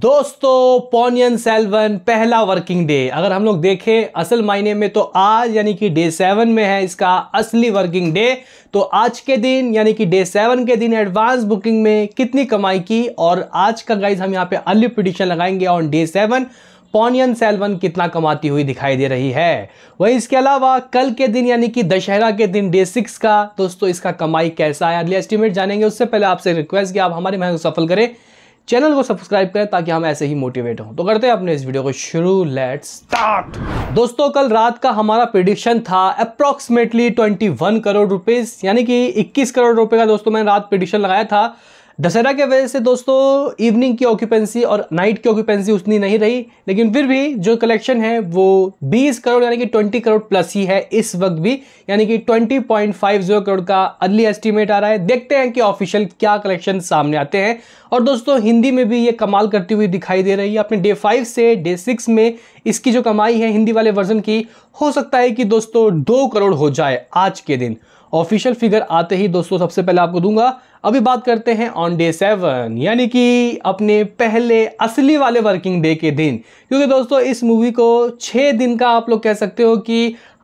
दोस्तों पोनियन सेल्वन पहला working day अगर हम लोग देखें असल मायने में तो आज यानी कि डे सेवन में है इसका असली वर्किंग डे तो आज के दिन यानी कि डे सेवन के दिन एडवांस बुकिंग में कितनी कमाई की और आज का गाइज हम यहाँ पे अर्ली पिटिशन लगाएंगे on day seven Ponniyin Selvan कितना कमाती हुई दिखाई दे रही है वहीं इसके अलावा कल के दिन यानी कि दशहरा के दिन डे सिक्स का दोस्तों इसका कमाई कैसा है अगले एस्टिमेट जानेंगे उससे पहले आपसे रिक्वेस्ट कि आप हमारे मेहनत सफल करें चैनल को सब्सक्राइब करें ताकि हम ऐसे ही मोटिवेट हों तो करते हैं अपने इस वीडियो को शुरू लेट स्टार्ट दोस्तों कल रात का हमारा प्रिडिक्शन था अप्रोक्सीमेटली 21 करोड़ रुपीस यानी कि 21 करोड़ रुपए का दोस्तों मैंने रात प्रिडिक्शन लगाया था दशहरा के वजह से दोस्तों इवनिंग की ऑक्यूपेंसी और नाइट की ऑक्यूपेंसी उतनी नहीं रही लेकिन फिर भी जो कलेक्शन है वो 20 करोड़ यानी कि 20 करोड़ प्लस ही है इस वक्त भी यानी कि 20.50 करोड़ का अर्ली एस्टिमेट आ रहा है देखते हैं कि ऑफिशियल क्या कलेक्शन सामने आते हैं और दोस्तों हिंदी में भी ये कमाल करती हुई दिखाई दे रही है अपने डे फाइव से डे सिक्स में इसकी जो कमाई है हिंदी वाले वर्जन की हो सकता है कि दोस्तों दो करोड़ हो जाए आज के दिन ऑफिशियल फिगर आते ही दोस्तों सबसे पहले आपको दूंगा अभी बात करते हैं ऑन डे सेवन यानी कि अपने पहले असली वाले वर्किंग डे के दिन क्योंकि दोस्तों इस मूवी को छः दिन का आप लोग कह सकते हो कि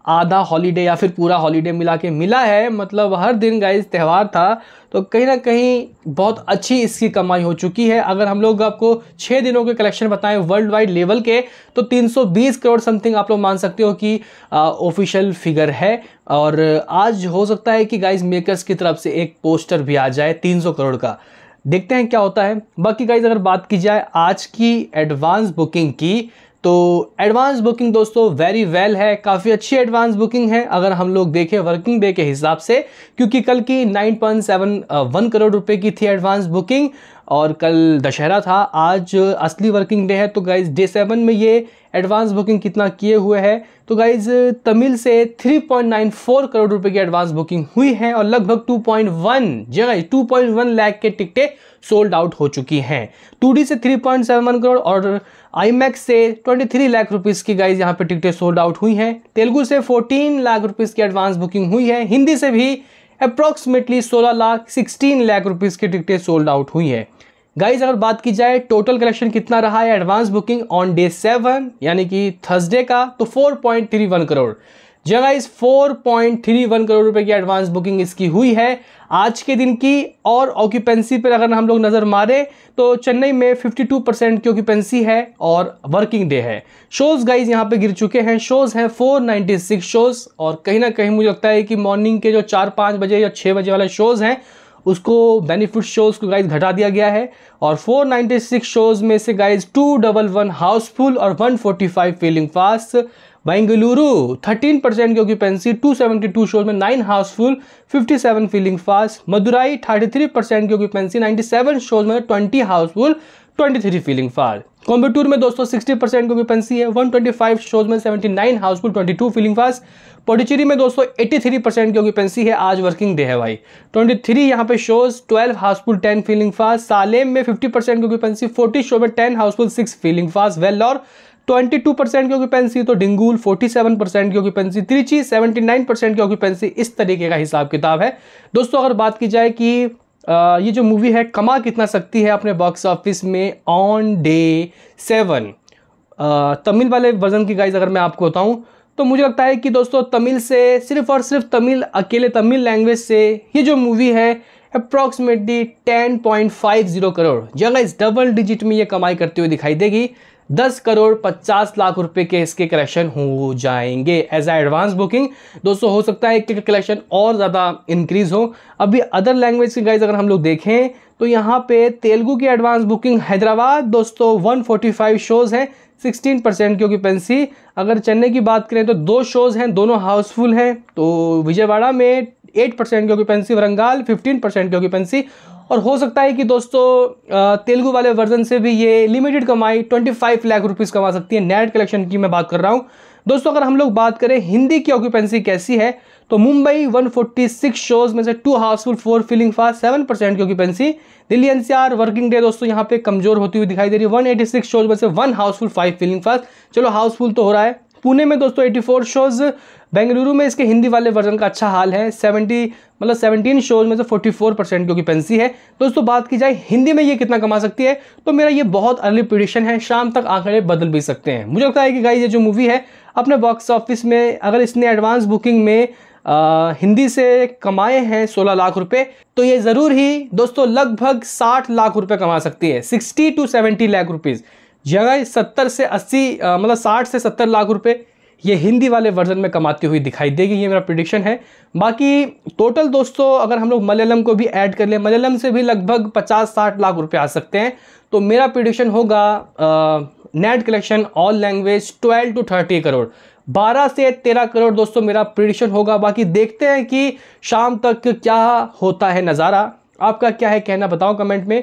आधा हॉलीडे या फिर पूरा हॉलीडे मिला के मिला है मतलब हर दिन गाइज त्यौहार था तो कहीं ना कहीं बहुत अच्छी इसकी कमाई हो चुकी है अगर हम लोग आपको छः दिनों के कलेक्शन बताएं वर्ल्ड वाइड लेवल के तो 320 करोड़ समथिंग आप लोग मान सकते हो कि ऑफिशियल फिगर है और आज हो सकता है कि गाइज मेकर्स की तरफ से एक पोस्टर भी आ जाए तीन करोड़ का देखते हैं क्या होता है बाकी गाइज अगर बात की जाए आज की एडवांस बुकिंग की तो एडवांस बुकिंग दोस्तों वेरी वेल है काफ़ी अच्छी एडवांस बुकिंग है अगर हम लोग देखें वर्किंग डे के हिसाब से क्योंकि कल की 9.71 करोड़ uh, रुपए की थी एडवांस बुकिंग और कल दशहरा था आज असली वर्किंग डे है तो गाइज डे सेवन में ये एडवांस बुकिंग कितना किए हुए है तो गाइज तमिल से 3.94 करोड़ रुपए की एडवांस बुकिंग हुई है और लगभग 2.1 जगह टू लाख के टिकटें सोल्ड आउट हो चुकी हैं टू से 3.71 करोड़ और आई से 23 लाख रुपीज़ की गाइज यहाँ पे टिकटें सोल्ड आउट हुई हैं तेलुगू से 14 लाख रुपीज़ की एडवांस बुकिंग हुई है हिंदी से भी अप्रॉक्सीमेटली सोलह लाख सिक्सटीन लाख रुपीज़ की टिकटें सोल्ड आउट हुई हैं गाइज अगर बात की जाए टोटल कलेक्शन कितना रहा है advance booking on day seven यानी कि थर्सडे का तो 4.31 करोड़ जगह four point three one crore रुपए की एडवांस बुकिंग इसकी हुई है आज के दिन की और ऑक्यूपेंसी पर अगर हम लोग नज़र मारें तो चेन्नई में 52 परसेंट की ऑक्यूपेंसी है और वर्किंग डे है शोज़ गाइज यहाँ पे गिर चुके हैं शोज़ हैं 496 शोज़ और कहीं ना कहीं मुझे लगता है कि मॉर्निंग के जो चार पाँच बजे या छः बजे वाले शोज़ हैं उसको बेनिफिट शोज़ को गाइज घटा दिया गया है और 496 शोज़ में से guys two double one housefull और 145 फीलिंग फास्ट बेंगलुरु 13 परसेंट की ऑक्यूपेंसी 272 शोज में nine housefull 57 filling fast Madurai 33 percent की ऑक्यूपेंसी 97 शोज में 20 हाउसफुल 23 फीलिंग फास्ट कॉम्बेटूर में दोस्तों 60 परसेंट की ऑक्यूपेंसी है 125 शोज में 79 हाउसफुल 22 फीलिंग फास्ट पोडिचेरी में दोस्तों 83 परसेंट की ऑक्यूपेंसी है आज वर्किंग डे है भाई 23 यहाँ पे shows 12 house full 10 filling fast Salem में 50 परसेंट की ऑक्यूपेंसी 40 शो में 10 house full 6 filling fast Vellore twenty two percent की ऑक्यूपेंसी तो डिंगुल फोर्टी सेवन परसेंट की occupancy Trichy seventy nine percent की ऑक्यूपेंसी इस तरीके का हिसाब किताब है दोस्तों अगर बात की जाए कि ये जो मूवी है कमा कितना सकती है अपने बॉक्स ऑफिस में ऑन डे सेवन तमिल वाले वर्जन की गाइज अगर मैं आपको बताऊँ तो मुझे लगता है कि दोस्तों तमिल से सिर्फ और सिर्फ तमिल अकेले तमिल लैंग्वेज से ये जो मूवी है अप्रॉक्सीमेटली 10.50 करोड़ जगह इस डबल डिजिट में ये कमाई करते हुए दिखाई देगी दस करोड़ पचास लाख रुपए के इसके कलेक्शन हो जाएंगे एज आ एडवांस बुकिंग दोस्तों हो सकता है कि कलेक्शन और ज़्यादा इंक्रीज हो अभी अदर लैंग्वेज की गाइज अगर हम लोग देखें तो यहाँ पे तेलुगू की एडवांस बुकिंग हैदराबाद दोस्तों वन शोज़ हैं 16 परसेंट की ऑक्यूपेंसी अगर चेन्नई की बात करें तो दो शोज़ हैं दोनों हाउसफुल हैं तो विजयवाड़ा में 8 परसेंट की ऑक्यूपेंसी वरंगाल 15 परसेंट की ऑक्यूपेंसी और हो सकता है कि दोस्तों तेलुगु वाले वर्जन से भी ये लिमिटेड कमाई 25 लाख रुपीस कमा सकती है नेट कलेक्शन की मैं बात कर रहा हूँ दोस्तों अगर हम लोग बात करें हिंदी की ऑक्यूपेंसी कैसी है तो मुंबई 146 शोज में से two house full four filling fast seven percent की occupancy Delhi NCR working day दोस्तों यहाँ पे कमजोर होती हुई दिखाई दे रही है 186 शोज में से one house full five filling fast चलो हाउसफुल तो हो रहा है पुणे में दोस्तों 84 शोज़ बेंगलुरु में इसके हिंदी वाले वर्जन का अच्छा हाल है 70 मतलब 17 शोज में से 44 परसेंट की ऑक्यूपेंसी है दोस्तों बात की जाए हिंदी में ये कितना कमा सकती है तो मेरा ये बहुत अर्ली प्रिडिक्शन है शाम तक आंकड़े बदल भी सकते हैं मुझे लगता है कि गाई ये जो मूवी है अपने बॉक्स ऑफिस में अगर इसने एडवांस बुकिंग में आ, हिंदी से कमाए हैं सोलह लाख रुपये तो ये ज़रूर ही दोस्तों लगभग साठ लाख रुपये कमा सकती है sixty two seventy lakh rupees जगह सत्तर से अस्सी मतलब साठ से सत्तर लाख रुपये ये हिंदी वाले वर्जन में कमाती हुई दिखाई देगी ये मेरा प्रिडिक्शन है बाकी टोटल दोस्तों अगर हम लोग मलयालम को भी ऐड कर लें मलयालम से भी लगभग 50-60 लाख रुपए आ सकते हैं तो मेरा प्रिडिक्शन होगा net collection all language 12 two 30 crore 12 से 13 करोड़ दोस्तों मेरा प्रिडिक्शन होगा बाकी देखते हैं कि शाम तक क्या होता है नज़ारा आपका क्या है कहना बताओ कमेंट में